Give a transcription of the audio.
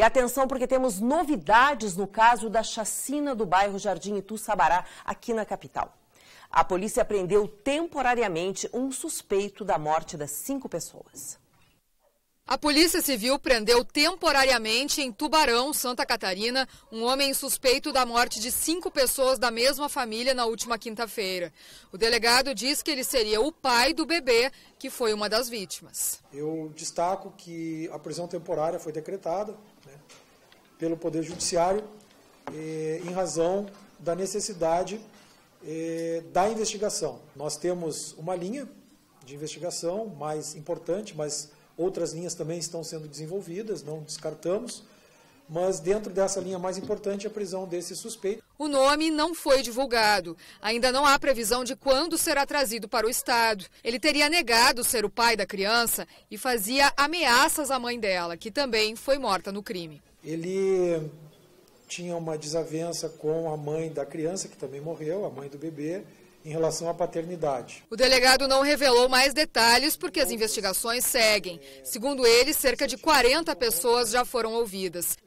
E atenção, porque temos novidades no caso da chacina do bairro Jardim Itu Sabará, aqui na capital. A polícia prendeu temporariamente um suspeito da morte das cinco pessoas. A Polícia Civil prendeu temporariamente em Tubarão, Santa Catarina, um homem suspeito da morte de cinco pessoas da mesma família na última quinta-feira. O delegado diz que ele seria o pai do bebê, que foi uma das vítimas. Eu destaco que a prisão temporária foi decretada né, pelo Poder Judiciário eh, em razão da necessidade eh, da investigação. Nós temos uma linha de investigação mais importante, mais Outras linhas também estão sendo desenvolvidas, não descartamos, mas dentro dessa linha mais importante a prisão desse suspeito. O nome não foi divulgado. Ainda não há previsão de quando será trazido para o Estado. Ele teria negado ser o pai da criança e fazia ameaças à mãe dela, que também foi morta no crime. Ele tinha uma desavença com a mãe da criança, que também morreu, a mãe do bebê, em relação à paternidade. O delegado não revelou mais detalhes porque as investigações seguem. Segundo ele, cerca de 40 pessoas já foram ouvidas.